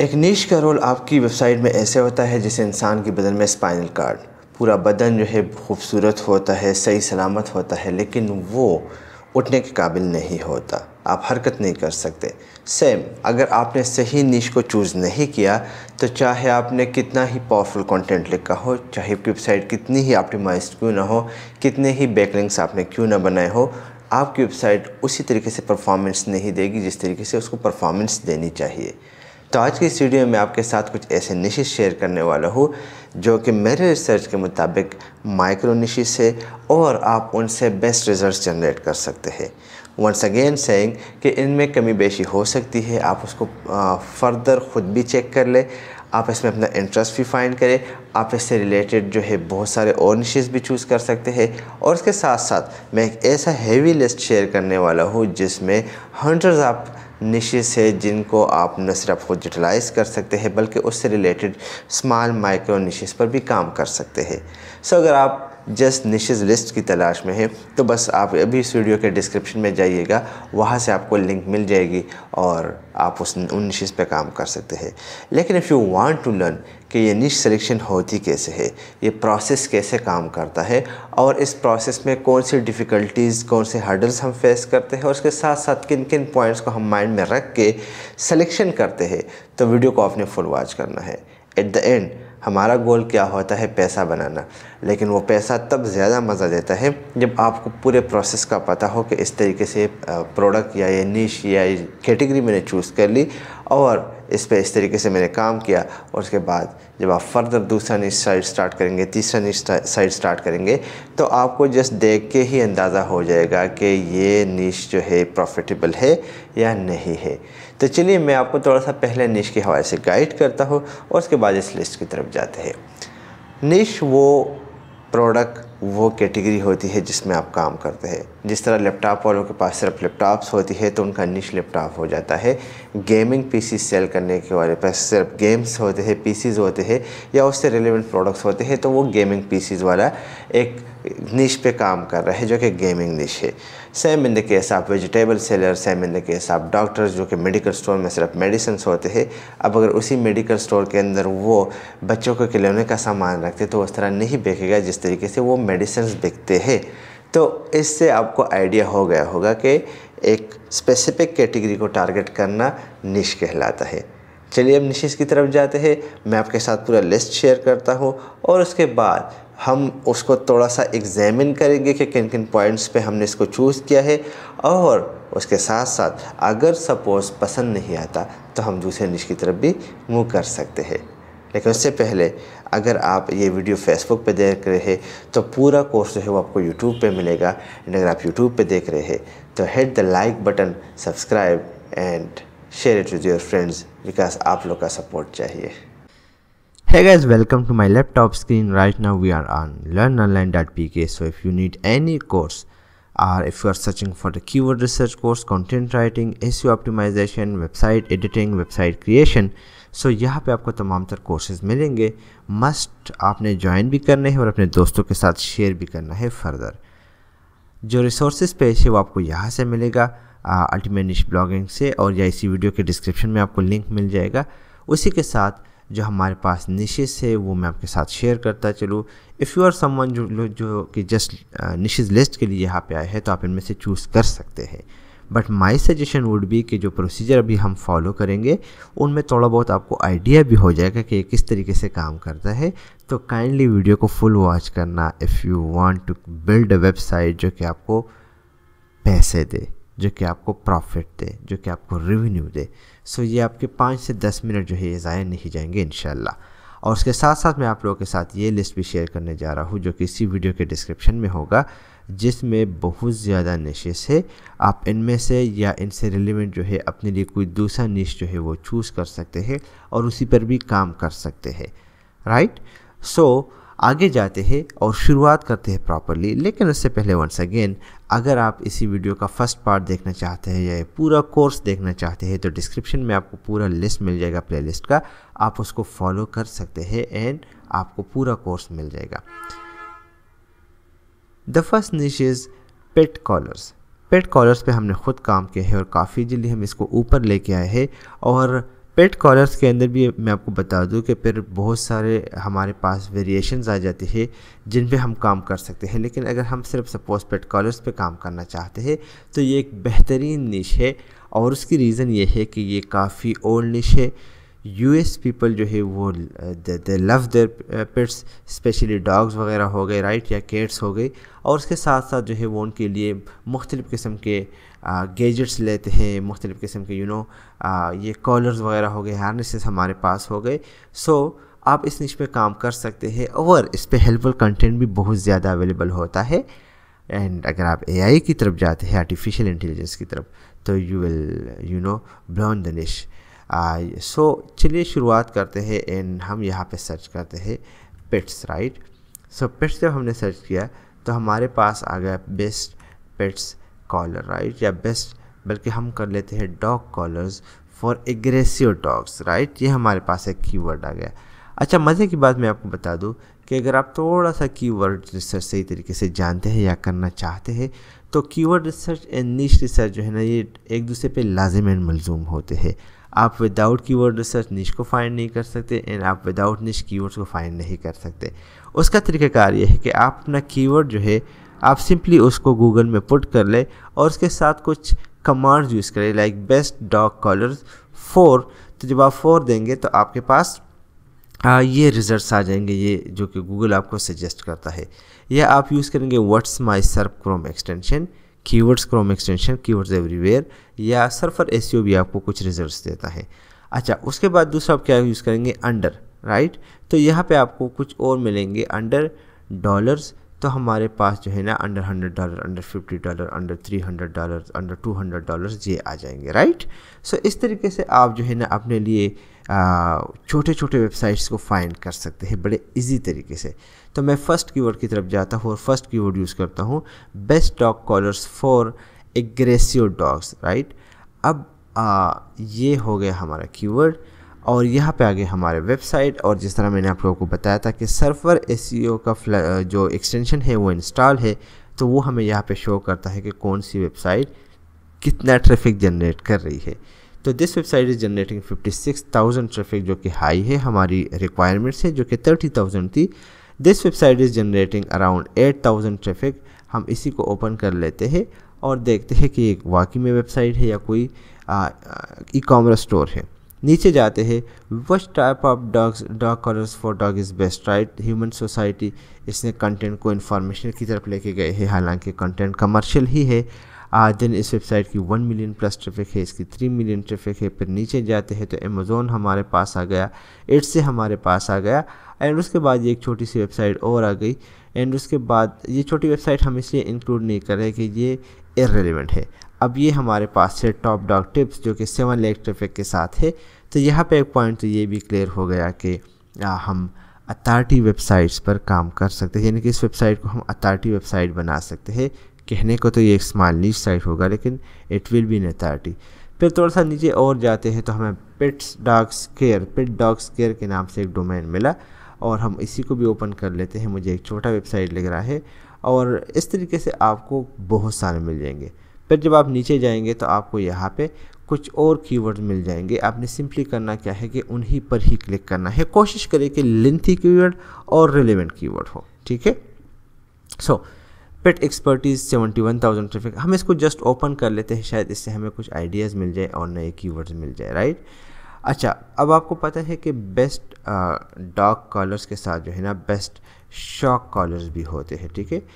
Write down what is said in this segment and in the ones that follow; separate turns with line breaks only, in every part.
एक नीच का रोल आपकी वेबसाइट में ऐसे होता है जैसे इंसान के बदन में स्पाइनल कार्ड पूरा बदन जो है खूबसूरत होता है सही सलामत होता है लेकिन वो उठने के काबिल नहीं होता आप हरकत नहीं कर सकते सेम अगर आपने सही नीच को चूज़ नहीं किया तो चाहे आपने कितना ही पावरफुल कंटेंट लिखा हो चाहे आपकी वेबसाइट कितनी ही ऑप्टिमाइज क्यों ना हो कितने ही बैकलिंग्स आपने क्यों ना बनाए हो आपकी वेबसाइट उसी तरीके से परफॉर्मेंस नहीं देगी जिस तरीके से उसको परफॉर्मेंस देनी चाहिए तो आज की स्टीडियो में आपके साथ कुछ ऐसे निशेष शेयर करने वाला हूँ जो कि मेरे रिसर्च के मुताबिक माइक्रो से और आप उनसे बेस्ट रिजल्ट जनरेट कर सकते हैं वंस अगेन सेइंग कि इनमें कमी बेशी हो सकती है आप उसको फर्दर ख़ुद भी चेक कर लें आप इसमें अपना इंटरेस्ट भी फाइंड करें आप इससे रिलेटेड जो है बहुत सारे और निशेज़ भी चूज़ कर सकते हैं और इसके साथ साथ मैं एक ऐसा हेवी लिस्ट शेयर करने वाला हूँ जिसमें हंड्रेड आप निशेस है जिनको आप न सिर्फ डिजिटलाइज कर सकते हैं बल्कि उससे रिलेटेड स्मॉल माइक्रो निशेस पर भी काम कर सकते हैं सो अगर आप जस्ट निशेज लिस्ट की तलाश में है तो बस आप अभी इस वीडियो के डिस्क्रिप्शन में जाइएगा वहाँ से आपको लिंक मिल जाएगी और आप उस उन निशेज पर काम कर सकते हैं लेकिन if you want to learn कि ये निश सिलेक्शन होती कैसे है ये प्रोसेस कैसे काम करता है और इस प्रोसेस में कौन सी डिफ़िकल्टीज़ कौन से हर्डल्स हम फेस करते हैं और उसके साथ साथ किन किन पॉइंट्स को हम माइंड में रख के सिलेक्शन करते हैं तो वीडियो को आपने फुल वॉच करना है एट द एंड हमारा गोल क्या होता है पैसा बनाना लेकिन वो पैसा तब ज़्यादा मज़ा देता है जब आपको पूरे प्रोसेस का पता हो कि इस तरीके से प्रोडक्ट या ये निश या ये कैटेगरी मैंने चूज़ कर ली और इस पर इस तरीके से मैंने काम किया और उसके बाद जब आप फर्दर दूसरा नीच साइड स्टार्ट करेंगे तीसरा नीच साइड स्टार्ट करेंगे तो आपको जस्ट देख के ही अंदाज़ा हो जाएगा कि ये नीच जो है प्रॉफिटेबल है या नहीं है तो चलिए मैं आपको थोड़ा सा पहले नीच के हवाले से गाइड करता हूँ और उसके बाद इस लिस्ट की तरफ जाते हैं नीच वो प्रोडक्ट वो कैटेगरी होती है जिसमें आप काम करते हैं जिस तरह लैपटॉप वालों के पास सिर्फ लैपटॉप्स होती है तो उनका निश लैपटॉप हो जाता है गेमिंग पीसी सेल करने के वाले पास सिर्फ गेम्स होते हैं पीसीज होते हैं या उससे रिलेवेंट प्रोडक्ट्स होते हैं तो वो गेमिंग पीसीज वाला एक निश पे काम कर रहा है जो कि गेमिंग निश है सेम इन द केस आप vegetable seller same in the case आप डॉक्टर्स जो कि मेडिकल स्टोर में सिर्फ मेडिसिन होते हैं अब अगर उसी मेडिकल स्टोर के अंदर वो बच्चों के खिलौने का सामान रखते तो उस तरह नहीं बेचेगा जिस तरीके से वो मेडिसिन बिकते हैं तो इससे आपको आइडिया हो गया होगा कि एक स्पेसिफिक कैटेगरी को टारगेट करना निश कहलाता है चलिए अब निशेस की तरफ जाते हैं मैं आपके साथ पूरा लिस्ट शेयर करता हूँ और उसके बाद हम उसको थोड़ा सा एग्जामिन करेंगे कि किन किन पॉइंट्स पे हमने इसको चूज़ किया है और उसके साथ साथ अगर सपोज़ पसंद नहीं आता तो हम दूसरे निश की तरफ भी मूव कर सकते हैं लेकिन उससे पहले अगर आप ये वीडियो फेसबुक पे देख रहे हैं तो पूरा कोर्स जो है वो आपको यूट्यूब पे मिलेगा एंड अगर आप यूट्यूब पे देख रहे हैं तो hit the like button subscribe and share it with your friends because आप लोग का सपोर्ट चाहिए Hey guys, welcome to my laptop screen. Right now we are on learnonline.pk. So if you need any course or if you are searching for the keyword research course, content writing, SEO optimization, website editing, website creation, so so, यहाँ पे आपको तमाम तर courses मिलेंगे must आपने join भी करने हैं और अपने दोस्तों के साथ शेयर भी करना है फर्दर जो रिसोर्सेज पेश है वो आपको यहाँ से मिलेगा अल्टीमेट निश ब्लॉगिंग से और या इसी वीडियो के डिस्क्रिप्शन में आपको लिंक मिल जाएगा उसी के साथ जो हमारे पास निशेज है वो मैं आपके साथ शेयर करता चलूँ इफ़ यू आर समन जो जो कि जस्ट निशेज लिस्ट के लिए यहाँ पे आए हैं तो आप इनमें से चूज़ कर सकते हैं but my suggestion would be कि जो प्रोसीजर अभी हम फॉलो करेंगे उनमें थोड़ा बहुत आपको आइडिया भी हो जाएगा कि ये किस तरीके से काम करता है तो काइंडली वीडियो को फुल वॉच करना if you want to build a website जो कि आपको पैसे दे जो कि आपको प्रॉफिट दे जो कि आपको रेवेन्यू दे सो ये आपके पाँच से दस मिनट जो है ये ज़ाया नहीं जाएंगे इन और उसके साथ साथ मैं आप लोगों के साथ ये लिस्ट भी शेयर करने जा रहा हूँ जो कि इसी वीडियो के डिस्क्रिप्शन में होगा जिसमें बहुत ज़्यादा नशेस है आप इनमें से या इनसे रिलेवेंट जो है अपने लिए कोई दूसरा निश जो है वो चूज़ कर सकते हैं और उसी पर भी काम कर सकते हैं राइट सो आगे जाते हैं और शुरुआत करते हैं प्रॉपरली लेकिन उससे पहले वंस अगेन अगर आप इसी वीडियो का फर्स्ट पार्ट देखना चाहते हैं या पूरा कोर्स देखना चाहते हैं तो डिस्क्रिप्शन में आपको पूरा लिस्ट मिल जाएगा प्लेलिस्ट का आप उसको फॉलो कर सकते हैं एंड आपको पूरा कोर्स मिल जाएगा the first niche is pet collars pet collars पे हमने ख़ुद काम किया है और काफ़ी जल्दी हम इसको ऊपर लेके आए हैं और पेट कॉलर्स के अंदर भी मैं आपको बता दूं कि फिर बहुत सारे हमारे पास वेरिएशंस आ जाते हैं जिन पे हम काम कर सकते हैं लेकिन अगर हम सिर्फ सपोज पेट कॉलर्स पे काम करना चाहते हैं तो ये एक बेहतरीन निश है और उसकी रीज़न ये है कि ये काफ़ी ओल्ड निश है यूएस पीपल जो है वो they love their pets specially dogs वगैरह हो गए राइट या कैट्स हो गए और उसके साथ साथ जो है वो उनके लिए मुख्तलिफ़ किस्म के गेजट्स uh, लेते हैं मुख्तलिफ़ किस्म के यू नो uh, ये कॉलर्स वगैरह हो गए हार्नेसेस हमारे पास हो गए सो so, आप इस निश पे काम कर सकते हैं और इस पर हेल्पफुल कंटेंट भी बहुत ज़्यादा अवेलेबल होता है एंड अगर आप एआई की तरफ जाते हैं आर्टिफिशियल इंटेलिजेंस की तरफ तो you will you know blown the niche so चलिए शुरुआत करते हैं एंड हम यहाँ पे सर्च करते हैं पेट्स राइट सो पेट्स जब हमने सर्च किया तो हमारे पास आ गया बेस्ट पेट्स कॉलर राइट या बेस्ट बल्कि हम कर लेते हैं dog collars for aggressive dogs right ये हमारे पास एक कीवर्ड आ गया अच्छा मज़े की बात मैं आपको बता दूँ कि अगर आप थोड़ा सा कीवर्ड रिसर्च सही तरीके से जानते हैं या करना चाहते हैं तो keyword research and niche research जो है ना ये एक दूसरे पे लाजिम एंड मलजूम होते हैं आप विदाउट कीवर्ड रिसर्च निश को फाइंड नहीं कर सकते एंड आप विदाउट निश कीवर्ड्स को फाइंड नहीं कर सकते उसका तरीकाकार ये है कि आप अपना कीवर्ड जो है आप सिंपली उसको गूगल में पुट कर ले और उसके साथ कुछ कमांड्स यूज़ करें like best dog collar for तो जब आप फोर देंगे तो आपके पास आ, ये रिज़ल्ट आ जाएंगे ये जो कि गूगल आपको सजेस्ट करता है या आप यूज़ करेंगे what's my serp chrome extension keywords chrome extension keywords everywhere या सर्फर एस भी आपको कुछ रिजल्ट देता है अच्छा उसके बाद दूसरा आप क्या यूज़ करेंगे अंडर राइट तो यहाँ पे आपको कुछ और मिलेंगे अंडर डॉलर्स तो हमारे पास जो है ना under hundred dollar under fifty dollar under three hundred dollar under two hundred dollar ये आ जाएंगे राइट सो so, इस तरीके से आप जो है ना अपने लिए छोटे छोटे वेबसाइट्स को फाइंड कर सकते हैं बड़े इजी तरीके से तो मैं फ़र्स्ट कीवर्ड की तरफ जाता हूँ और फर्स्ट कीवर्ड यूज़ करता हूँ best dog collars for aggressive dogs right अब आ, ये हो गया हमारा कीवर्ड और यहाँ पे आगे हमारे वेबसाइट और जिस तरह मैंने आप लोगों को बताया था कि सर्फर एस e का जो एक्सटेंशन है वो इंस्टॉल है तो वो हमें यहाँ पे शो करता है कि कौन सी वेबसाइट कितना ट्रैफिक जनरेट कर रही है तो this website is generating 56,000 traffic जो कि हाई है हमारी रिक्वायरमेंट से जो कि 30,000 थी this website is generating around 8,000 traffic हम इसी को ओपन कर लेते हैं और देखते हैं कि एक वाकई में वेबसाइट है या कोई ई कॉमर्स स्टोर है नीचे जाते हैं worst type of dogs dog collars for dog is best right human society इसने कंटेंट को इन्फॉर्मेशन की तरफ लेके गए हैं हालांकि कंटेंट कमर्शियल ही है आज दिन इस वेबसाइट की वन मिलियन प्लस ट्रैफिक है इसकी थ्री मिलियन ट्रैफिक है फिर नीचे जाते हैं तो अमेज़ोन हमारे पास आ गया एट से हमारे पास आ गया एंड उसके बाद ये एक छोटी सी वेबसाइट और आ गई एंड उसके बाद ये छोटी वेबसाइट हम इसलिए इंक्लूड नहीं कर रहे कि ये इरेलीवेंट है अब ये हमारे पास है टॉप डॉग टिप्स जो कि सेवन लेग ट्रैफिक के साथ है तो यहाँ पे एक पॉइंट तो ये भी क्लियर हो गया कि हम अथॉरिटी वेबसाइट्स पर काम कर सकते हैं यानी कि इस वेबसाइट को हम अथॉरिटी वेबसाइट बना सकते हैं कहने को तो ये एक स्मॉल नीच साइट होगा लेकिन it will be in authority फिर थोड़ा सा नीचे और जाते हैं तो हमें pits dogs care pit dogs care के नाम से एक डोमेन मिला और हम इसी को भी ओपन कर लेते हैं मुझे एक छोटा वेबसाइट लग रहा है और इस तरीके से आपको बहुत सारे मिल जाएंगे फिर जब आप नीचे जाएंगे तो आपको यहाँ पे कुछ और कीवर्ड मिल जाएंगे आपने सिंपली करना क्या है कि उन्हीं पर ही क्लिक करना है कोशिश करें कि लेंथी कीवर्ड और रिलेवेंट कीवर्ड हो ठीक है so pet expertise seventy one thousand traffic हम इसको जस्ट ओपन कर लेते हैं शायद इससे हमें कुछ आइडियाज़ मिल जाए और नए कीवर्ड्स मिल जाए राइट अच्छा अब आपको पता है कि बेस्ट डॉग कॉलर्स के साथ जो है ना बेस्ट शॉक कॉलर्स भी होते हैं ठीक है थीके?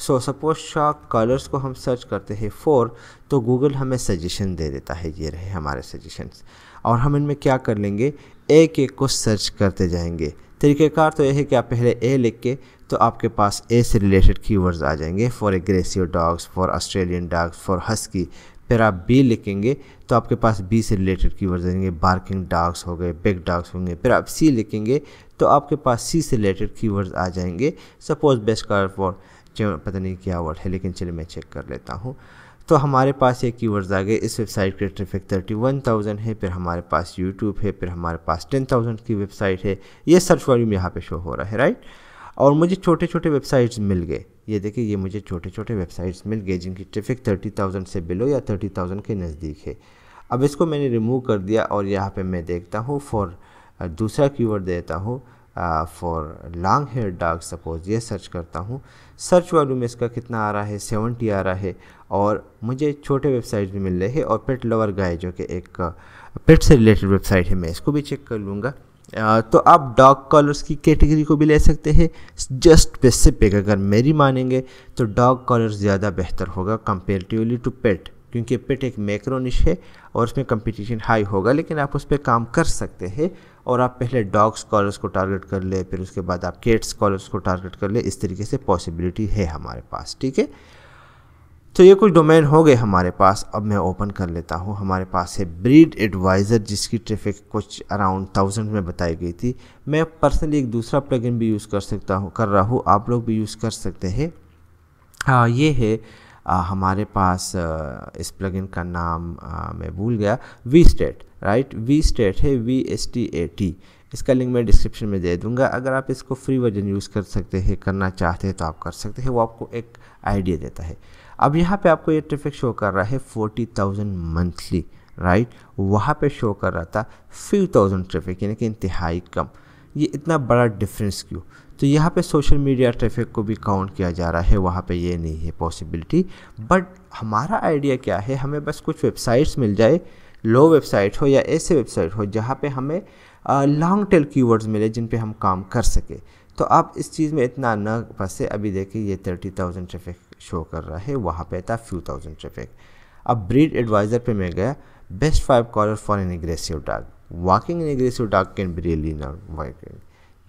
सो सपोज शार्क कलर्स को हम सर्च करते हैं फोर तो गूगल हमें सजेशन दे देता है ये रहे हमारे सजेशंस और हम इनमें क्या कर लेंगे एक एक को सर्च करते जाएंगे तरीक़ेकार तो यह है कि आप पहले ए लिख के तो आपके पास ए से रिलेटेड कीवर्ड्स आ जाएंगे for aggressive dogs for Australian dogs for husky फिर आप बी लिखेंगे तो आपके पास बी से रिलेटेड कीवर्ड्स आएंगे बार्किंग डॉग्स हो गए बिग डॉग्स होंगे फिर आप सी लिखेंगे तो आपके पास सी से रिलेटेड कीवर्ड्स आ जाएंगे सपोज बेस्ट कार फॉर पता नहीं क्या वर्ड है लेकिन चलिए मैं चेक कर लेता हूँ तो हमारे पास ये कीवर्ड्स आ गए इस वेबसाइट के ट्रैफिक थर्टी वन थाउजेंड है फिर हमारे पास यूट्यूब है फिर हमारे पास टेन थाउजेंड की वेबसाइट है ये सर्च वॉल्यूम यहाँ पे शो हो रहा है राइट और मुझे छोटे छोटे वेबसाइट्स मिल गए ये देखिए ये मुझे छोटे छोटे वेबसाइट्स मिल गए जिनकी ट्रैफिक थर्टी थाउजेंड से बिलो या थर्टी थाउजेंड के नज़दीक है अब इसको मैंने रिमूव कर दिया और यहाँ पर मैं देखता हूँ फॉर दूसरा वर्ड देता हूँ for long hair dog suppose ये सर्च करता हूँ सर्च वालू में इसका कितना आ रहा है सेवेंटी आ रहा है और मुझे छोटे वेबसाइट भी मिल रहे हैं और पेट लवर गाय जो कि एक पेट से रिलेटेड वेबसाइट है मैं इसको भी चेक कर लूँगा तो आप डॉग कॉलर्स की कैटेगरी को भी ले सकते हैं जस्ट स्पेसिफिक अगर मेरी मानेंगे तो डॉग कॉलर ज़्यादा बेहतर होगा कंपेरेटिवली टू पेट क्योंकि पेट एक मैक्रोनिश है और उसमें कंपटीशन हाई होगा लेकिन आप उस पर काम कर सकते हैं और आप पहले डॉग स्कॉलर्स को टारगेट कर ले फिर उसके बाद आप केट स्कॉलर्स को टारगेट कर ले इस तरीके से पॉसिबिलिटी है हमारे पास ठीक है तो ये कुछ डोमेन हो गए हमारे पास अब मैं ओपन कर लेता हूँ हमारे पास है ब्रीड एडवाइज़र जिसकी ट्रैफिक कुछ अराउंड थाउजेंड में बताई गई थी मैं पर्सनली एक दूसरा प्लगइन भी यूज़ कर सकता हूँ कर रहा हूँ आप लोग भी यूज़ कर सकते हैं ये है आ, हमारे पास आ, इस प्लगइन का नाम आ, मैं भूल गया V state right V state है V S T A T इसका लिंक मैं डिस्क्रिप्शन में दे दूंगा अगर आप इसको फ्री वर्जन यूज़ कर सकते हैं करना चाहते हैं तो आप कर सकते हैं वो आपको एक आइडिया देता है अब यहाँ पे आपको ये ट्रैफिक शो कर रहा है फोर्टी थाउजेंड मंथली राइट वहाँ पे शो कर रहा था फिव थाउजेंड ट्रैफिक यानी कि इंतहाई कम ये इतना बड़ा डिफरेंस क्यों तो यहाँ पे सोशल मीडिया ट्रैफिक को भी काउंट किया जा रहा है वहाँ पे ये नहीं है पॉसिबिलिटी बट हमारा आइडिया क्या है हमें बस कुछ वेबसाइट्स मिल जाए लो वेबसाइट हो या ऐसे वेबसाइट हो जहाँ पे हमें लॉन्ग टेल कीवर्ड्स मिले जिन पे हम काम कर सके तो आप इस चीज़ में इतना न फंसे अभी देखिए ये थर्टी थाउजेंड ट्रैफिक शो कर रहा है वहाँ पे था फ्यू थाउजेंड ट्रैफिक अब ब्रीड एडवाइज़र पे मैं गया best five collar for an aggressive dog walking an aggressive dog can be really not working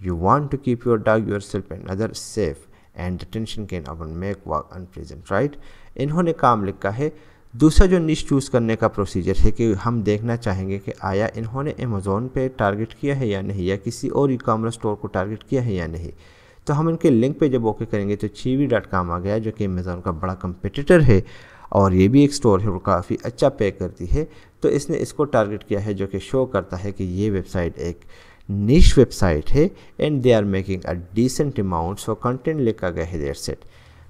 You want to keep your dog yourself and others safe and the tension can often make work unpleasant, इन्होंने काम लिखा है दूसरा जो निश choose करने का procedure है कि हम देखना चाहेंगे कि आया इन्होंने अमेज़ोन पे टारगेट किया है या नहीं या किसी और ई कॉमर्स स्टोर को टारगेट किया है या नहीं तो हम इनके लिंक पे जब ओके करेंगे तो वी डॉट कॉम आ गया जो कि अमेज़ोन का बड़ा कंपटीटर है और ये भी एक स्टोर है और काफ़ी अच्छा पे करती है तो इसने इसको टारगेट किया है जो कि शो करता है कि ये वेबसाइट एक निश वेबसाइट है and they are making a decent amount so content लिखा गया है देर सेट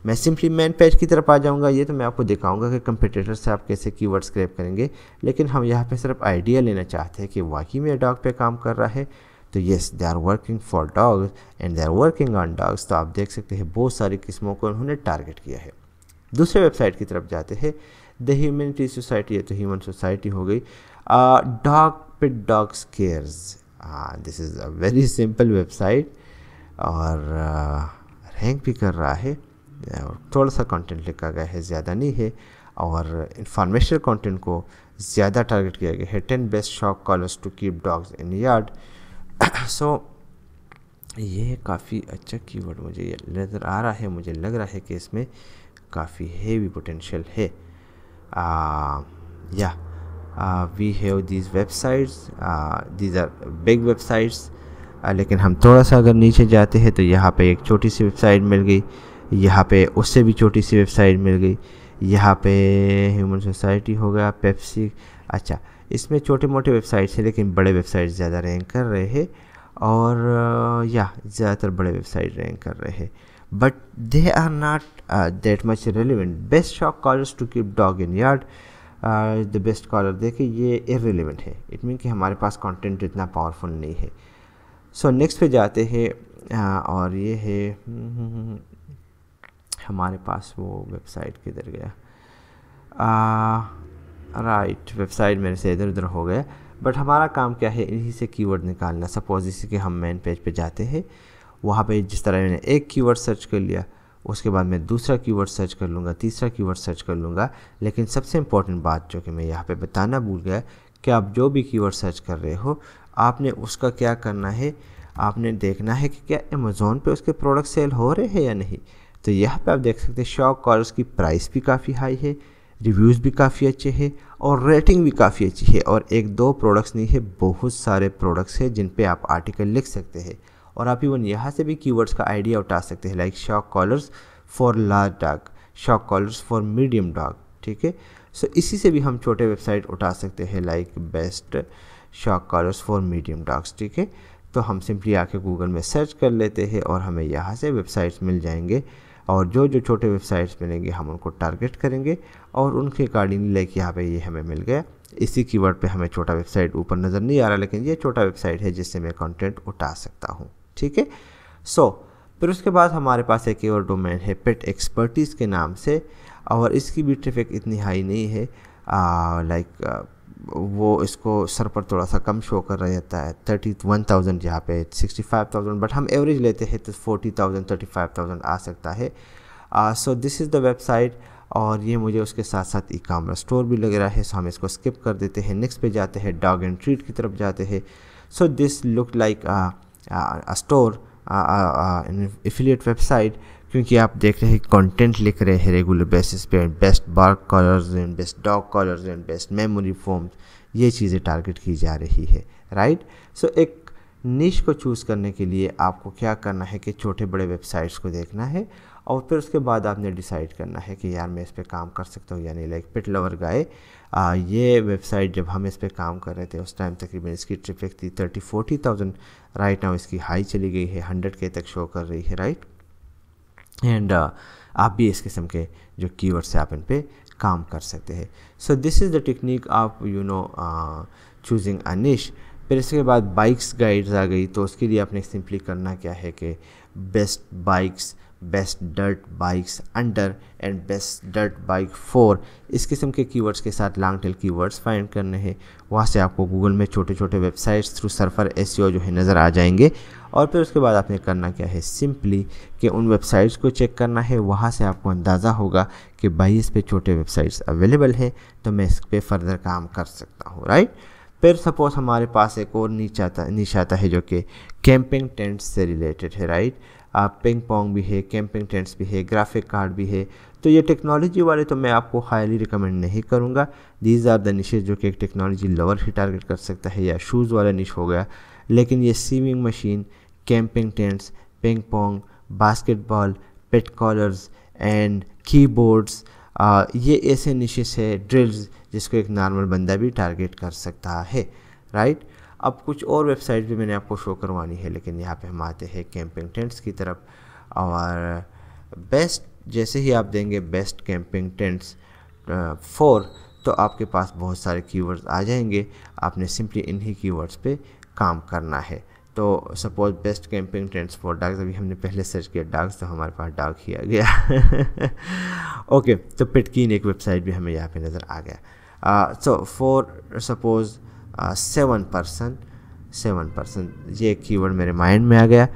मैं सिंपली मैन पेज की तरफ आ जाऊँगा ये तो मैं आपको दिखाऊंगा कि कंपटीटर से आप कैसे की वर्ड स्क्रैप करेंगे लेकिन हम यहाँ पर सिर्फ आइडिया लेना चाहते हैं कि वाकई में डॉग पे काम कर रहा है तो yes they are working for dogs and they are working on dogs तो आप देख सकते हैं बहुत सारी किस्मों को उन्होंने टारगेट किया है दूसरे वेबसाइट की तरफ जाते हैं द ह्यूमनिटी सोसाइटी या तो ह्यूमन सोसाइटी हो गई dog pit dogs cares this is a very simple website और रैंक uh, भी कर रहा है थोड़ा सा कंटेंट लिखा गया है ज़्यादा नहीं है और इंफॉर्मेशन कंटेंट को ज़्यादा टारगेट किया गया है ten best shock collars to keep dogs in yard so ये काफ़ी अच्छा कीवर्ड मुझे नज़र आ रहा है मुझे लग रहा है कि इसमें काफ़ी हेवी पोटेंशियल है या we have these websites these are big websites लेकिन हम थोड़ा सा अगर नीचे जाते हैं तो यहाँ पे एक छोटी सी वेबसाइट मिल गई यहाँ पे उससे भी छोटी सी वेबसाइट मिल गई यहाँ पे ह्यूमन सोसाइटी हो गया पेप्सी अच्छा इसमें छोटे मोटे वेबसाइट्स हैं लेकिन बड़े वेबसाइट ज़्यादा रैंक कर रहे हैं और या ज़्यादातर बड़े वेबसाइट रैंक कर रहे हैं but they are not that much relevant best shop collars to keep dog in yard the best collar देखिए ये इरेलीवेंट है इट मीन कि हमारे पास कंटेंट इतना पावरफुल नहीं है सो so, नेक्स्ट पे जाते हैं uh, और ये है हम्म, हम्म, हम्म, हमारे पास वो वेबसाइट किधर गया राइट वेबसाइट मेरे से इधर उधर हो गया बट हमारा काम क्या है इन्हीं से कीवर्ड निकालना सपोज इसी के हम मेन पेज पे जाते हैं वहाँ पे जिस तरह मैंने एक कीवर्ड सर्च कर लिया उसके बाद मैं दूसरा कीवर्ड सर्च कर लूँगा तीसरा कीवर्ड सर्च कर लूँगा लेकिन सबसे इम्पोर्टेंट बात जो कि मैं यहाँ पे बताना भूल गया कि आप जो भी कीवर्ड सर्च कर रहे हो आपने उसका क्या करना है आपने देखना है कि क्या अमेज़ोन पे उसके प्रोडक्ट सेल हो रहे हैं या नहीं तो यहाँ पे आप देख सकते हैं शॉक कॉलर्स की प्राइस भी काफ़ी हाई है रिव्यूज़ भी काफ़ी अच्छे हैं और रेटिंग भी काफ़ी अच्छी है और एक दो प्रोडक्ट्स नहीं है बहुत सारे प्रोडक्ट्स हैं जिन पे आप आर्टिकल लिख सकते हैं और आप इवन यहाँ से भी कीवर्ड्स का आइडिया उठा सकते हैं like shock collars for large dog shock collars for medium dog ठीक है सो इसी से भी हम छोटे वेबसाइट उठा सकते हैं like best shock collars for medium dogs ठीक है तो हम सिंपली आके गूगल में सर्च कर लेते हैं और हमें यहाँ से वेबसाइट्स मिल जाएंगे और जो जो छोटे वेबसाइट्स मिलेंगे हम उनको टारगेट करेंगे और उनके अकॉर्डिंग लाइक यहाँ पे ये हमें मिल गया इसी कीवर्ड पे हमें छोटा वेबसाइट ऊपर नज़र नहीं आ रहा लेकिन ये छोटा वेबसाइट है जिससे मैं कंटेंट उठा सकता हूँ ठीक है सो फिर उसके बाद हमारे पास एक और डोमेन है पेट एक्सपर्टीज़ के नाम से और इसकी भी ट्रैफिक इतनी हाई नहीं है लाइक वो इसको सर पर थोड़ा सा कम शो कर रहा है थर्टी वन थाउजेंड यहाँ पे सिक्सटी फाइव थाउजेंड बट हम एवरेज लेते हैं तो forty thousand thirty five thousand आ सकता है so this is the website और ये मुझे उसके साथ साथ ई कामर्स स्टोर भी लग रहा है सो so हम इसको स्किप कर देते हैं नेक्स्ट पे जाते हैं डॉग एंड ट्रीट की तरफ जाते हैं so this look like store affiliate website क्योंकि आप देख रहे हैं कंटेंट लिख रहे हैं रेगुलर बेसिस पे best bark collars and best dog collars and best memory form ये चीज़ें टारगेट की जा रही है राइट सो so, एक निश को चूज़ करने के लिए आपको क्या करना है कि छोटे बड़े वेबसाइट्स को देखना है और फिर उसके बाद आपने डिसाइड करना है कि यार मैं इस पर काम कर सकता हूँ या नहीं लाइक पिट लवर गाय ये वेबसाइट जब हम इस पर काम कर रहे थे उस टाइम तकरीबन इसकी ट्रिफिक थी thirty forty thousand right now इसकी हाई चली गई है हंड्रेड के तक शो कर रही है राइट एंड uh, आप भी इस किस्म के जो कीवर्ड से आप इन पर काम कर सकते हैं so this is the technique of you know choosing a niche फिर इसके बाद बाइक्स गाइड्स आ गई तो उसके लिए आपने सिंपली करना क्या है कि best bikes best dirt bikes under and best dirt bike for इस किस्म के कीवर्ड्स के साथ लॉन्ग टेल कीवर्ड्स फाइंड करने हैं वहाँ से आपको गूगल में छोटे छोटे वेबसाइट्स थ्रू सर्फर एस जो है नज़र आ जाएंगे और फिर उसके बाद आपने करना क्या है सिंपली कि उन वेबसाइट्स को चेक करना है वहाँ से आपको अंदाज़ा होगा कि भाई इस पर छोटे वेबसाइट्स अवेलेबल हैं तो मैं इस पर फर्दर काम कर सकता हूँ राइट फिर सपोज़ हमारे पास एक और नीचाता आता आता है जो कि कैंपिंग टेंट्स से रिलेटेड है राइट आप पिंग पोंग भी है कैंपिंग टेंट्स भी है ग्राफिक कार्ड भी है तो ये टेक्नोलॉजी वाले तो मैं आपको हाईली रिकमेंड नहीं करूँगा दीज आर द निशेज जो कि एक टेक्नोलॉजी लवर ही टारगेट कर सकता है या शूज़ वाला निश हो गया लेकिन ये sewing machine camping tents ping pong basketball pet collars and keyboards ये ऐसे निशेस है ड्रिल्स जिसको एक नॉर्मल बंदा भी टारगेट कर सकता है राइट right? अब कुछ और वेबसाइट भी मैंने आपको शो करवानी है लेकिन यहाँ पे हम आते हैं कैंपिंग टेंट्स की तरफ और बेस्ट जैसे ही आप देंगे बेस्ट कैंपिंग टेंट्स फोर तो आपके पास बहुत सारे कीवर्ड्स आ जाएंगे आपने सिंपली इन्हीं कीवर्ड्स पे काम करना है तो suppose best camping tents for dark अभी हमने पहले सर्च किया डार्क तो हमारे पास डार्क ही आ गया ओके okay, तो पिटकिन एक वेबसाइट भी हमें यहाँ पे नज़र आ गया so for suppose seven percent seven percent ये कीवर्ड मेरे माइंड में आ गया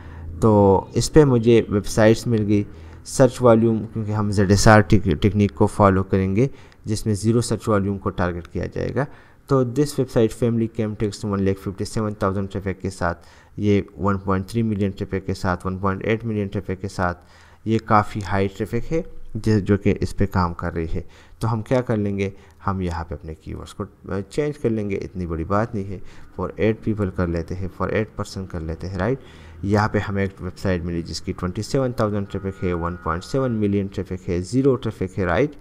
तो इस पर मुझे वेबसाइट्स मिल गई सर्च वॉल्यूम क्योंकि हम जेड एस आर टेक्निक को फॉलो करेंगे जिसमें ज़ीरो सर्च वॉल्यूम को टारगेट किया जाएगा तो this website family camp tents one लेख फिफ्टी सेवन थाउजेंड ट्रैफिक के साथ ये one point three million traffic के साथ one point eight million traffic के साथ ये काफ़ी हाई ट्रैफिक है जो कि इस पर काम कर रही है तो हम क्या कर लेंगे हम यहाँ पे अपने कीवर्ड्स को चेंज कर लेंगे इतनी बड़ी बात नहीं है फॉर एट पीपल कर लेते हैं फॉर एट पर्सन कर लेते हैं राइट यहाँ पे हमें एक वेबसाइट मिली जिसकी ट्वेंटी सेवन थाउजेंड ट्रैफिक है one point seven million traffic है ज़ीरो ट्रैफिक है राइट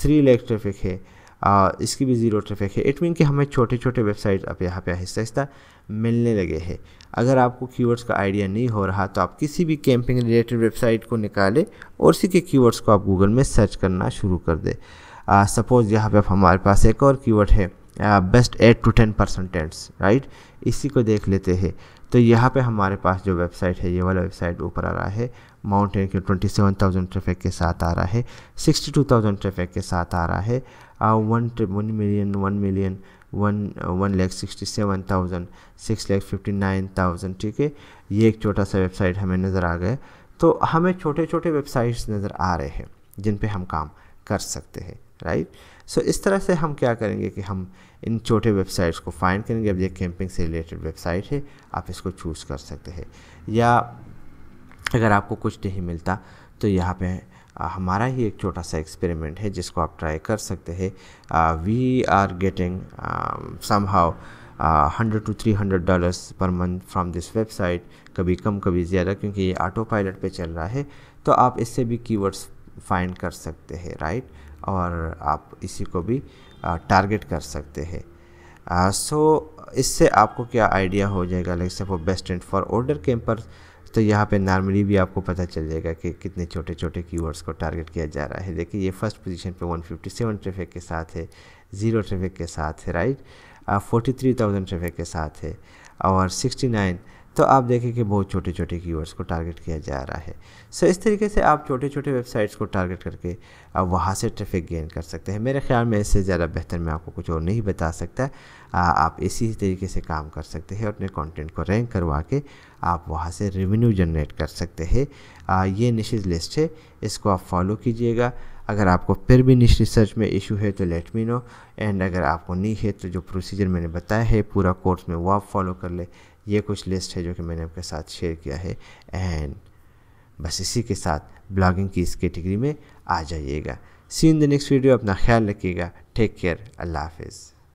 थ्री लैख ट्रैफिक है आ, इसकी भी ज़ीरो ट्रैफिक है इट मीन कि हमें छोटे छोटे वेबसाइट अब यहाँ पे आहिस्ता आहिस्ता मिलने लगे हैं अगर आपको कीवर्ड्स का आइडिया नहीं हो रहा तो आप किसी भी कैंपिंग रिलेटेड वेबसाइट को निकालें और उसी के कीवर्ड्स को आप गूगल में सर्च करना शुरू कर दें सपोज़ यहाँ पे हमारे पास एक और कीवर्ड है best eight to ten person tents right इसी को देख लेते हैं तो यहाँ पे हमारे पास जो वेबसाइट है ये वाला वेबसाइट ऊपर आ रहा है माउंटेन के ट्वेंटी सेवन थाउजेंड ट्रैफिक के साथ आ रहा है सिक्सटी टू थाउजेंड ट्रैफिक के साथ आ रहा है one million one million one one lakh sixty seven thousand six lakh fifty nine thousand ठीक है ये एक छोटा सा वेबसाइट हमें नज़र आ गया तो हमें छोटे छोटे वेबसाइट्स नज़र आ रहे हैं जिन पे हम काम कर सकते हैं राइट सो so, इस तरह से हम क्या करेंगे कि हम इन छोटे वेबसाइट्स को फाइंड करेंगे अब ये कैंपिंग से रिलेटेड वेबसाइट है आप इसको चूज़ कर सकते हैं या अगर आपको कुछ नहीं मिलता तो यहाँ पर हमारा ही एक छोटा सा एक्सपेरिमेंट है जिसको आप ट्राई कर सकते हैं we are getting somehow hundred to three hundred dollars per month from this website कभी कम कभी ज़्यादा क्योंकि ये ऑटो पायलट पे चल रहा है तो आप इससे भी कीवर्ड्स फाइंड कर सकते हैं राइट और आप इसी को भी टारगेट कर सकते हैं सो uh, so, इससे आपको क्या आइडिया हो जाएगा like suppose best and for order campers तो यहाँ पे नॉर्मली भी आपको पता चल जाएगा कि कितने छोटे छोटे कीवर्ड्स को टारगेट किया जा रहा है देखिए ये फर्स्ट पोजीशन पे 157 ट्रैफिक के साथ है ज़ीरो ट्रैफिक के साथ है right forty three thousand traffic के साथ है और सिक्सटी नाइन तो आप देखें कि बहुत छोटे छोटे की को टारगेट किया जा रहा है सो इस तरीके से आप छोटे छोटे वेबसाइट्स को टारगेट करके आप uh, वहाँ से ट्रैफिक गेन कर सकते हैं मेरे ख्याल में इससे ज़्यादा बेहतर मैं आपको कुछ और नहीं बता सकता uh, आप इसी तरीके से काम कर सकते हैं अपने कंटेंट को रैंक करवा के आप वहाँ से रेवेन्यू जनरेट कर सकते हैं ये निश्चित लिस्ट है इसको आप फॉलो कीजिएगा अगर आपको फिर भी निश रिसर्च में इशू है तो लेट मी नो एंड अगर आपको नहीं है तो जो प्रोसीजर मैंने बताया है पूरा कोर्स में वो आप फॉलो कर ले ये कुछ लिस्ट है जो कि मैंने आपके साथ शेयर किया है एंड बस इसी के साथ ब्लॉगिंग की इस कैटेगरी में आ जाइएगा see in the next video अपना ख्याल रखिएगा टेक केयर अल्लाह हाफिज़